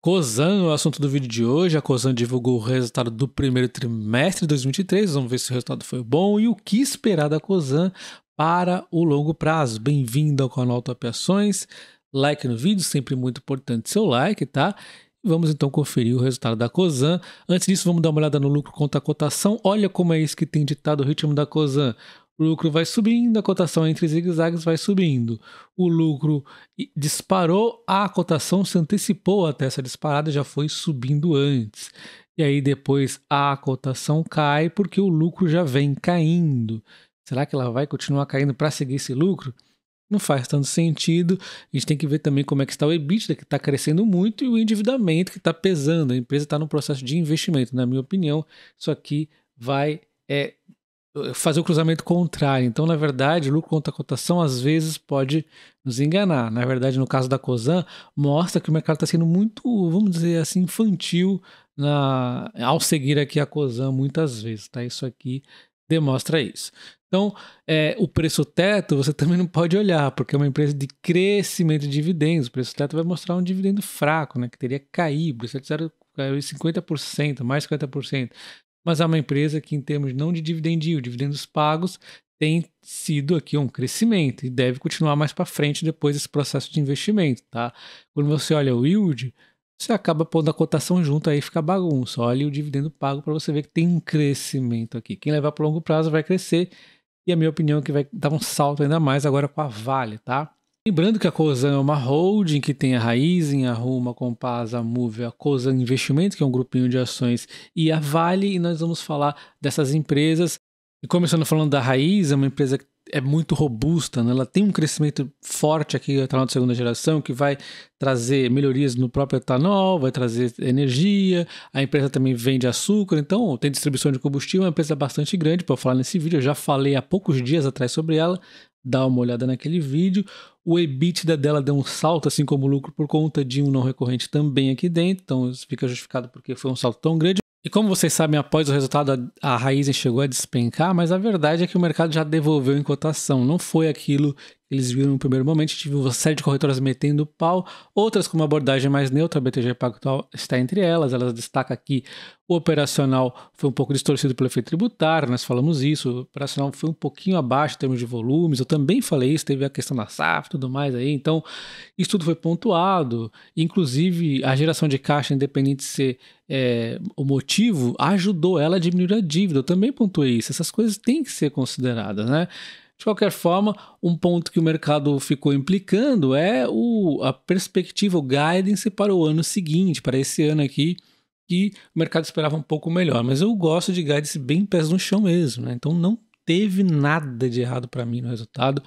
Cosan, o assunto do vídeo de hoje. A Cosan divulgou o resultado do primeiro trimestre de 2023. Vamos ver se o resultado foi bom e o que esperar da Cosan para o longo prazo. Bem-vindo ao canal Top Ações. Like no vídeo, sempre muito importante seu like, tá? Vamos então conferir o resultado da Cosan. Antes disso, vamos dar uma olhada no lucro contra a cotação. Olha como é isso que tem ditado o ritmo da Cosan o lucro vai subindo, a cotação entre zigue-zagues vai subindo. O lucro disparou, a cotação se antecipou até essa disparada, já foi subindo antes. E aí depois a cotação cai porque o lucro já vem caindo. Será que ela vai continuar caindo para seguir esse lucro? Não faz tanto sentido. A gente tem que ver também como é que está o EBITDA, que está crescendo muito, e o endividamento que está pesando. A empresa está no processo de investimento. Na minha opinião, isso aqui vai é, fazer o cruzamento contrário. Então, na verdade, lucro contra cotação às vezes pode nos enganar. Na verdade, no caso da COSAN, mostra que o mercado está sendo muito, vamos dizer assim, infantil na, ao seguir aqui a COSAN muitas vezes. Tá? Isso aqui demonstra isso. Então, é, o preço teto você também não pode olhar, porque é uma empresa de crescimento de dividendos. O preço teto vai mostrar um dividendo fraco, né, que teria caído, é caiu 50%, mais 50% mas é uma empresa que, em termos não de yield, dividendos pagos, tem sido aqui um crescimento e deve continuar mais para frente depois desse processo de investimento, tá? Quando você olha o yield, você acaba pondo a cotação junto aí fica bagunça. Olha o dividendo pago para você ver que tem um crescimento aqui. Quem levar para longo prazo vai crescer e a minha opinião é que vai dar um salto ainda mais agora com a Vale, tá? Lembrando que a Cosan é uma holding que tem a raiz a Ruma, a Compaz, a Move, a Cosan Investimento, que é um grupinho de ações, e a Vale, e nós vamos falar dessas empresas. E começando falando da Raiz, é uma empresa que é muito robusta, né? ela tem um crescimento forte aqui etanol tá de segunda geração, que vai trazer melhorias no próprio etanol, vai trazer energia, a empresa também vende açúcar, então tem distribuição de combustível, é uma empresa bastante grande, para falar nesse vídeo, eu já falei há poucos dias atrás sobre ela, dá uma olhada naquele vídeo. O EBITDA dela deu um salto, assim como o lucro por conta de um não recorrente também aqui dentro, então isso fica justificado porque foi um salto tão grande. E como vocês sabem, após o resultado, a Raizen chegou a despencar, mas a verdade é que o mercado já devolveu em cotação. Não foi aquilo eles viram no primeiro momento, tive uma série de corretoras metendo pau, outras com uma abordagem mais neutra, a BTG Pactual está entre elas, elas destacam aqui o operacional foi um pouco distorcido pelo efeito tributário, nós falamos isso, o operacional foi um pouquinho abaixo em termos de volumes, eu também falei isso, teve a questão da SAF e tudo mais aí, então isso tudo foi pontuado, inclusive a geração de caixa, independente de ser é, o motivo, ajudou ela a diminuir a dívida, eu também pontuei isso, essas coisas têm que ser consideradas, né? De qualquer forma, um ponto que o mercado ficou implicando é o, a perspectiva, o guidance para o ano seguinte, para esse ano aqui, que o mercado esperava um pouco melhor. Mas eu gosto de guidance bem pés no chão mesmo, né? Então não teve nada de errado para mim no resultado.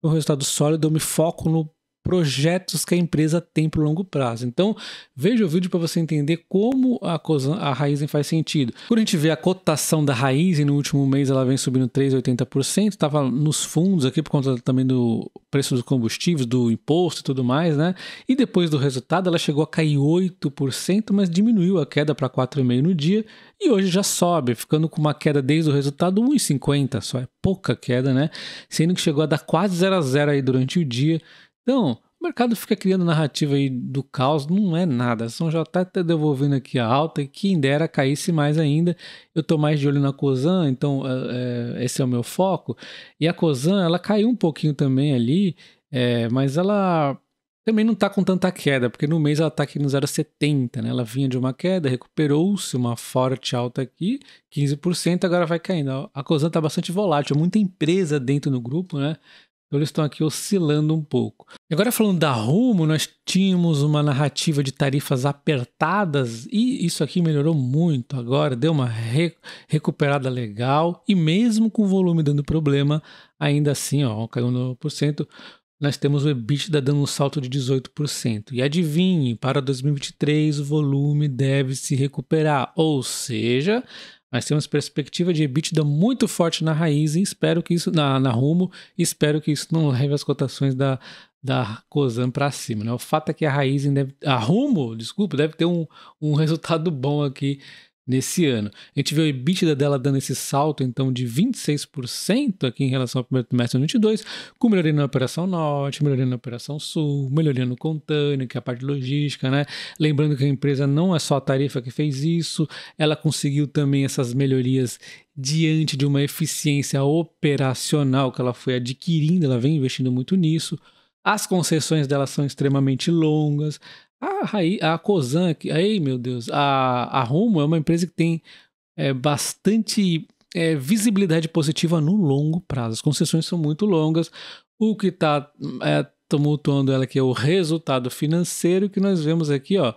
Foi um resultado sólido, eu me foco no projetos que a empresa tem para o longo prazo. Então, veja o vídeo para você entender como a, Cosan, a Raizen faz sentido. Quando a gente vê a cotação da Raizen no último mês, ela vem subindo 3,80%, estava nos fundos aqui por conta também do preço dos combustíveis, do imposto e tudo mais, né? E depois do resultado, ela chegou a cair 8%, mas diminuiu a queda para 4,5% no dia e hoje já sobe, ficando com uma queda desde o resultado 1,50, só é pouca queda, né? Sendo que chegou a dar quase 0 a 0 aí durante o dia então, o mercado fica criando narrativa aí do caos, não é nada. São já está tá devolvendo aqui a alta, quem dera caísse mais ainda. Eu estou mais de olho na Cosan, então é, é, esse é o meu foco. E a Cosan, ela caiu um pouquinho também ali, é, mas ela também não está com tanta queda, porque no mês ela está aqui no 0,70, né? Ela vinha de uma queda, recuperou-se uma forte alta aqui, 15%, agora vai caindo. A Cosan está bastante volátil, muita empresa dentro do grupo, né? Então eles estão aqui oscilando um pouco. E agora falando da Rumo, nós tínhamos uma narrativa de tarifas apertadas e isso aqui melhorou muito agora, deu uma re recuperada legal e mesmo com o volume dando problema, ainda assim, ó, caiu 9%, nós temos o EBITDA dando um salto de 18%. E adivinhe, para 2023 o volume deve se recuperar, ou seja, mas temos perspectiva de EBITDA muito forte na raiz e espero que isso, na, na rumo, espero que isso não leve as cotações da, da Cosan para cima. Né? O fato é que a raiz deve, a rumo, desculpa, deve ter um, um resultado bom aqui nesse ano. A gente vê o EBITDA dela dando esse salto então de 26% aqui em relação ao primeiro trimestre de 2022, com melhoria na operação norte, melhoria na operação sul, melhoria no container, que é a parte logística, né? Lembrando que a empresa não é só a tarifa que fez isso, ela conseguiu também essas melhorias diante de uma eficiência operacional que ela foi adquirindo, ela vem investindo muito nisso. As concessões dela são extremamente longas, a, a Cosan, que, aí, meu Deus, a, a Rumo é uma empresa que tem é, bastante é, visibilidade positiva no longo prazo. As concessões são muito longas. O que está é, tumultuando ela aqui é o resultado financeiro que nós vemos aqui, ó,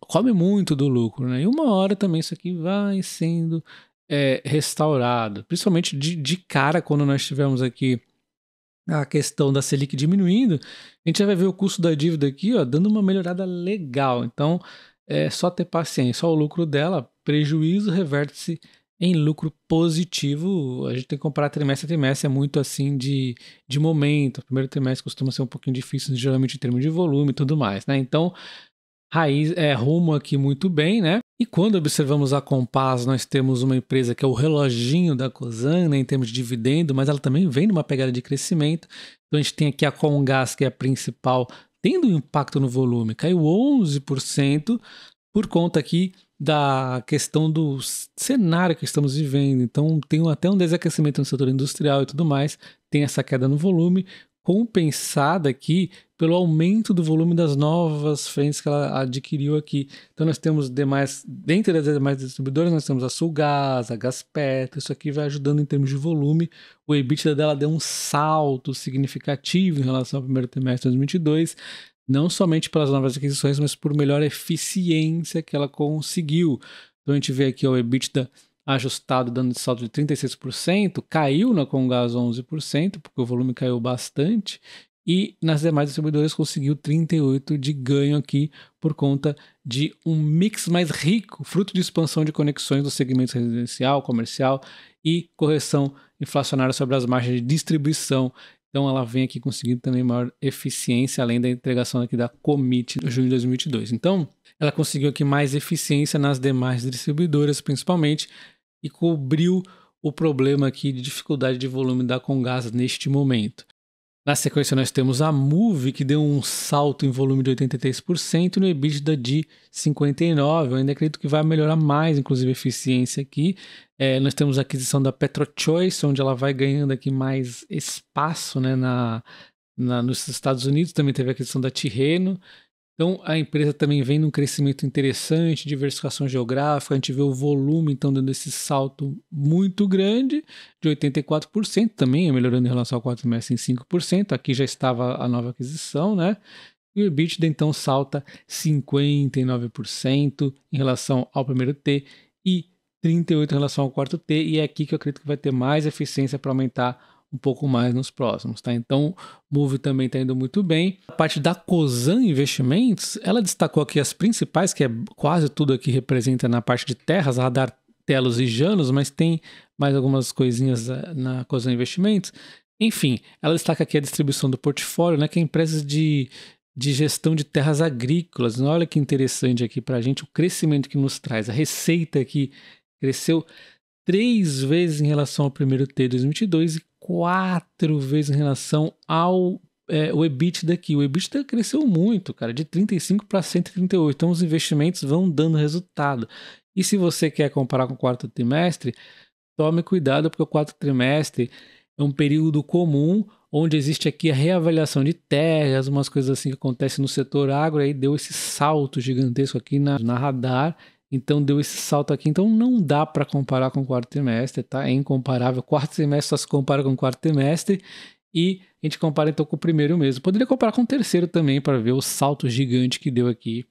come muito do lucro, né? E uma hora também isso aqui vai sendo é, restaurado, principalmente de, de cara quando nós tivemos aqui a questão da Selic diminuindo, a gente já vai ver o custo da dívida aqui ó, dando uma melhorada legal. Então, é só ter paciência. Só o lucro dela, prejuízo, reverte-se em lucro positivo. A gente tem que comparar trimestre a trimestre, é muito assim de, de momento. O primeiro trimestre costuma ser um pouquinho difícil, geralmente em termos de volume e tudo mais. Né? Então, Raiz é rumo aqui muito bem, né? E quando observamos a Compass, nós temos uma empresa que é o reloginho da Cosan, né, em termos de dividendo, mas ela também vem numa pegada de crescimento. Então a gente tem aqui a Comgás, que é a principal, tendo um impacto no volume, caiu 11% por conta aqui da questão do cenário que estamos vivendo. Então, tem até um desacrescimento no setor industrial e tudo mais, tem essa queda no volume, compensada aqui pelo aumento do volume das novas frentes que ela adquiriu aqui. Então nós temos demais, dentre as demais distribuidoras, nós temos a Sulgas, a Gaspetro, isso aqui vai ajudando em termos de volume. O EBITDA dela deu um salto significativo em relação ao primeiro trimestre de 2022, não somente pelas novas aquisições, mas por melhor eficiência que ela conseguiu. Então a gente vê aqui o EBITDA ajustado dando de salto de 36%, caiu na Comgás 11%, porque o volume caiu bastante, e nas demais distribuidoras conseguiu 38 de ganho aqui por conta de um mix mais rico, fruto de expansão de conexões dos segmentos residencial, comercial e correção inflacionária sobre as margens de distribuição. Então ela vem aqui conseguindo também maior eficiência, além da entregação aqui da Commit em junho de 2022. Então ela conseguiu aqui mais eficiência nas demais distribuidoras, principalmente e cobriu o problema aqui de dificuldade de volume da Congas neste momento. Na sequência, nós temos a Move, que deu um salto em volume de 83% e no EBITDA de 59%. Eu ainda acredito que vai melhorar mais, inclusive, a eficiência aqui. É, nós temos a aquisição da PetroChoice, onde ela vai ganhando aqui mais espaço né, na, na, nos Estados Unidos. Também teve a aquisição da Tirreno. Então a empresa também vem num crescimento interessante, diversificação geográfica, a gente vê o volume então dando esse salto muito grande de 84%, também é melhorando em relação ao quarto trimestre em 5%, aqui já estava a nova aquisição, né? E o EBITDA então salta 59% em relação ao primeiro T e 38 em relação ao quarto T, e é aqui que eu acredito que vai ter mais eficiência para aumentar um pouco mais nos próximos, tá? Então, Move também está indo muito bem. A parte da Cosan Investimentos, ela destacou aqui as principais, que é quase tudo aqui representa na parte de terras, radar telos e janos, mas tem mais algumas coisinhas eh, na Cosan Investimentos. Enfim, ela destaca aqui a distribuição do portfólio, né, que é empresas de, de gestão de terras agrícolas. Então, olha que interessante aqui para a gente o crescimento que nos traz. A receita aqui cresceu três vezes em relação ao primeiro T de 2022 e quatro vezes em relação ao é, o EBITDA que o EBITDA cresceu muito, cara, de 35 para 138. Então os investimentos vão dando resultado. E se você quer comparar com o quarto trimestre, tome cuidado porque o quarto trimestre é um período comum onde existe aqui a reavaliação de terras, umas coisas assim que acontecem no setor agro, aí deu esse salto gigantesco aqui na, na radar então deu esse salto aqui. Então não dá para comparar com o quarto trimestre, tá? É incomparável. Quarto trimestre só se compara com o quarto trimestre e a gente compara então com o primeiro mesmo. Poderia comparar com o terceiro também para ver o salto gigante que deu aqui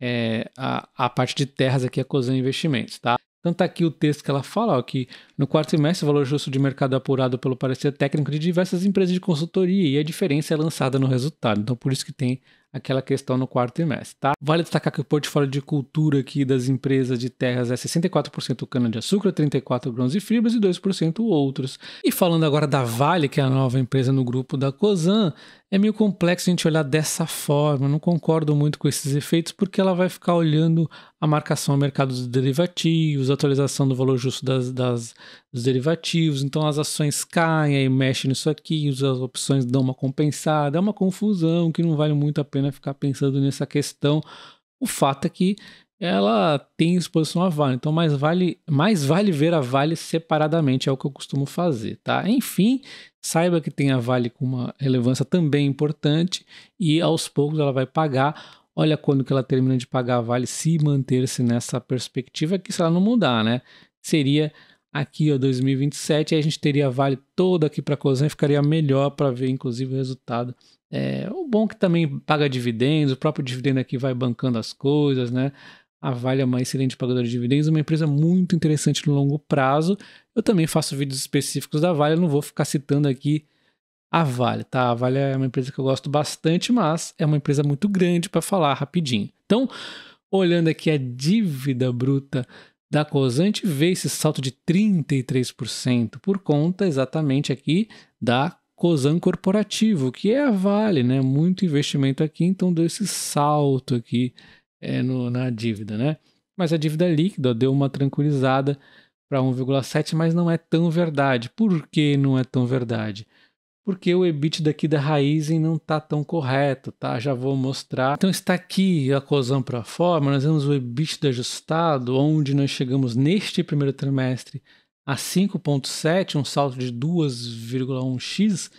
é, a, a parte de terras aqui, a cozinha Investimentos, tá? Então tá aqui o texto que ela fala, ó, que no quarto trimestre o valor justo de mercado apurado pelo parecer técnico de diversas empresas de consultoria e a diferença é lançada no resultado. Então por isso que tem aquela questão no quarto trimestre, tá? Vale destacar que o portfólio de cultura aqui das empresas de terras é 64% cana-de-açúcar, 34% grãos e fibras e 2% outros. E falando agora da Vale, que é a nova empresa no grupo da Cozan, é meio complexo a gente olhar dessa forma, não concordo muito com esses efeitos, porque ela vai ficar olhando a marcação ao mercado dos derivativos, atualização do valor justo das, das, dos derivativos, então as ações caem, e mexe nisso aqui, as opções dão uma compensada, é uma confusão que não vale muito a pena ficar pensando nessa questão. O fato é que ela tem exposição à Vale, então mais vale, mais vale ver a Vale separadamente, é o que eu costumo fazer, tá? Enfim, saiba que tem a Vale com uma relevância também importante e aos poucos ela vai pagar. Olha quando que ela termina de pagar a Vale, se manter-se nessa perspectiva, que se ela não mudar, né? Seria aqui, ó, 2027, aí a gente teria a Vale toda aqui para Cosan e ficaria melhor para ver, inclusive, o resultado é, o bom é que também paga dividendos, o próprio dividendo aqui vai bancando as coisas, né? A Vale é uma excelente pagadora de dividendos, é uma empresa muito interessante no longo prazo. Eu também faço vídeos específicos da Vale, não vou ficar citando aqui a Vale, tá? A Vale é uma empresa que eu gosto bastante, mas é uma empresa muito grande para falar rapidinho. Então, olhando aqui a dívida bruta da gente vê esse salto de 33% por conta exatamente aqui da Cosan Corporativo, que é a Vale, né? Muito investimento aqui, então deu esse salto aqui é, no, na dívida, né? Mas a dívida líquida deu uma tranquilizada para 1,7, mas não é tão verdade. Por que não é tão verdade? Porque o EBIT daqui da Raizen não está tão correto, tá? Já vou mostrar. Então está aqui a cozão para forma, nós temos o EBIT ajustado, onde nós chegamos neste primeiro trimestre a 5,7, um salto de 2,1x,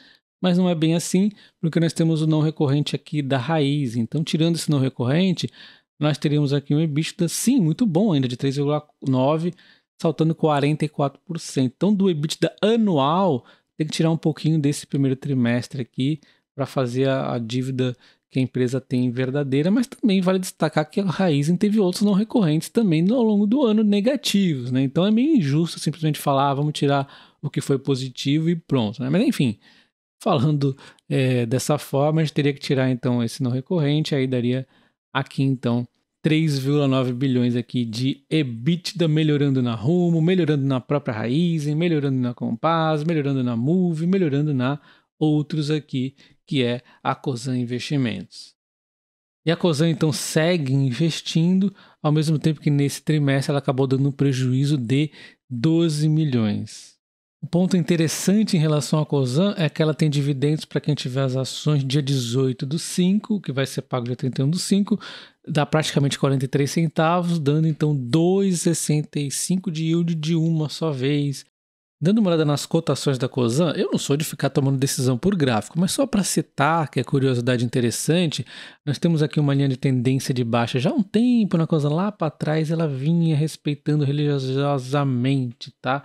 mas não é bem assim, porque nós temos o não recorrente aqui da raiz. Então, tirando esse não recorrente, nós teríamos aqui um EBITDA, sim, muito bom ainda, de 3,9%, saltando 44%. Então, do EBITDA anual, tem que tirar um pouquinho desse primeiro trimestre aqui para fazer a, a dívida que a empresa tem verdadeira, mas também vale destacar que a Raizen teve outros não recorrentes também ao longo do ano negativos, né? Então é meio injusto simplesmente falar, ah, vamos tirar o que foi positivo e pronto, né? Mas enfim, falando é, dessa forma, a gente teria que tirar então esse não recorrente, aí daria aqui então 3,9 bilhões aqui de EBITDA melhorando na Rumo, melhorando na própria Raiz, melhorando na Compass, melhorando na Move, melhorando na outros aqui, que é a Cosan Investimentos. E a Cosan então segue investindo, ao mesmo tempo que nesse trimestre ela acabou dando um prejuízo de 12 milhões. o ponto interessante em relação à Cosan é que ela tem dividendos para quem tiver as ações dia 18 do 5, que vai ser pago dia 31 do 5, dá praticamente 43 centavos, dando então 2,65 de yield de uma só vez. Dando uma olhada nas cotações da Cosan, eu não sou de ficar tomando decisão por gráfico, mas só para citar, que é curiosidade interessante, nós temos aqui uma linha de tendência de baixa já há um tempo na Cosan, lá para trás ela vinha respeitando religiosamente, tá?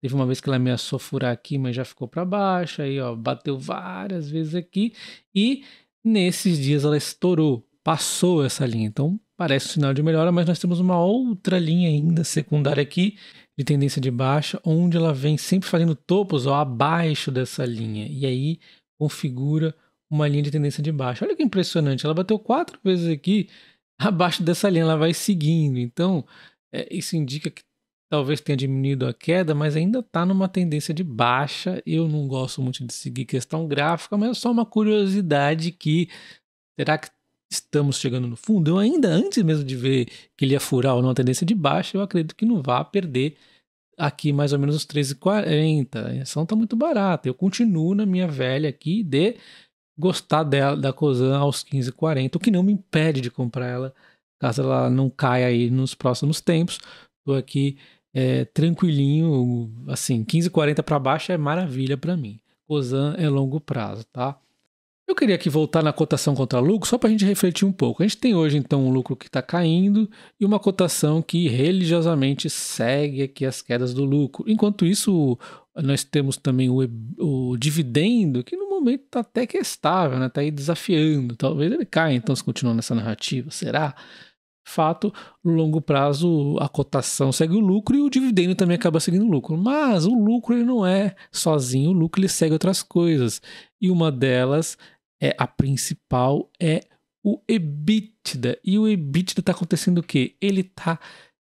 Teve uma vez que ela ameaçou furar aqui, mas já ficou para baixo, aí ó, bateu várias vezes aqui e nesses dias ela estourou, passou essa linha. Então, parece um sinal de melhora, mas nós temos uma outra linha ainda secundária aqui, de tendência de baixa, onde ela vem sempre fazendo topos ó, abaixo dessa linha. E aí configura uma linha de tendência de baixa. Olha que impressionante, ela bateu quatro vezes aqui abaixo dessa linha, ela vai seguindo. Então, é, isso indica que talvez tenha diminuído a queda, mas ainda está numa tendência de baixa. Eu não gosto muito de seguir questão gráfica, mas é só uma curiosidade que será que estamos chegando no fundo, eu ainda antes mesmo de ver que ele ia furar ou não a tendência de baixa, eu acredito que não vá perder aqui mais ou menos os 13,40. A ação está muito barata. Eu continuo na minha velha aqui de gostar dela, da Cosan aos 15,40, o que não me impede de comprar ela caso ela não caia aí nos próximos tempos. Estou aqui é, tranquilinho, assim, 15,40 para baixo é maravilha para mim. Cosan é longo prazo, tá? Eu queria aqui voltar na cotação contra lucro, só para a gente refletir um pouco. A gente tem hoje, então, um lucro que está caindo e uma cotação que religiosamente segue aqui as quedas do lucro. Enquanto isso, nós temos também o, o dividendo, que no momento está até estável, está né? Tá aí desafiando. Talvez ele caia, então, se continuar nessa narrativa. Será? fato, no longo prazo a cotação segue o lucro e o dividendo também acaba seguindo o lucro. Mas o lucro ele não é sozinho, o lucro ele segue outras coisas. E uma delas é, a principal é o EBITDA. E o EBITDA está acontecendo o quê? Ele está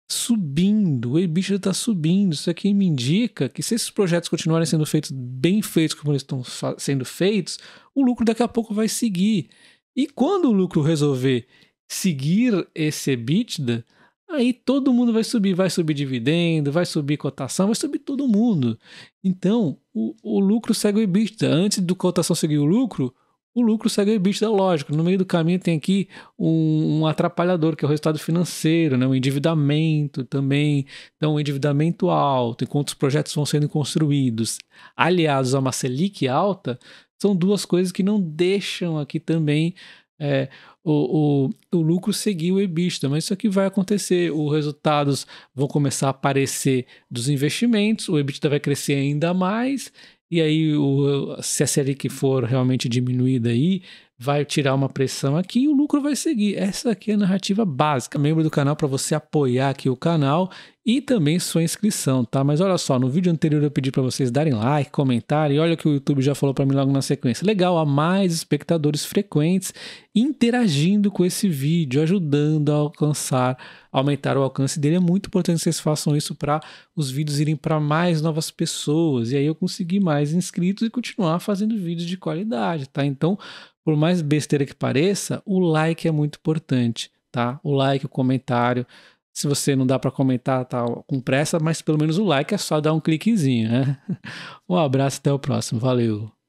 subindo, o EBITDA está subindo. Isso aqui me indica que se esses projetos continuarem sendo feitos bem feitos como eles estão sendo feitos, o lucro daqui a pouco vai seguir. E quando o lucro resolver seguir esse EBITDA, aí todo mundo vai subir, vai subir dividendo, vai subir cotação, vai subir todo mundo. Então, o, o lucro segue o EBITDA. Antes do cotação seguir o lucro, o lucro segue o EBITDA, lógico. No meio do caminho tem aqui um, um, atrapalhador, que é o resultado financeiro, né? o endividamento também. Então, o endividamento alto, enquanto os projetos vão sendo construídos, aliados a uma Selic alta, são duas coisas que não deixam aqui também é, o, o, o, lucro seguir o EBITDA. Mas isso aqui vai acontecer, os resultados vão começar a aparecer dos investimentos, o EBITDA vai crescer ainda mais e aí, o, se a Selic for realmente diminuída aí, vai tirar uma pressão aqui e o lucro vai seguir. Essa aqui é a narrativa básica. Membro do canal para você apoiar aqui o canal e também sua inscrição, tá? Mas olha só, no vídeo anterior eu pedi para vocês darem like, comentarem, e olha o que o YouTube já falou para mim logo na sequência. Legal, há mais espectadores frequentes interagindo com esse vídeo, ajudando a alcançar, aumentar o alcance dele. É muito importante que vocês façam isso para os vídeos irem para mais novas pessoas e aí eu conseguir mais inscritos e continuar fazendo vídeos de qualidade, tá? Então, por mais besteira que pareça, o like é muito importante, tá? O like, o comentário. Se você não dá para comentar, tá com pressa, mas pelo menos o like é só dar um cliquezinho, né? Um abraço, até o próximo. Valeu!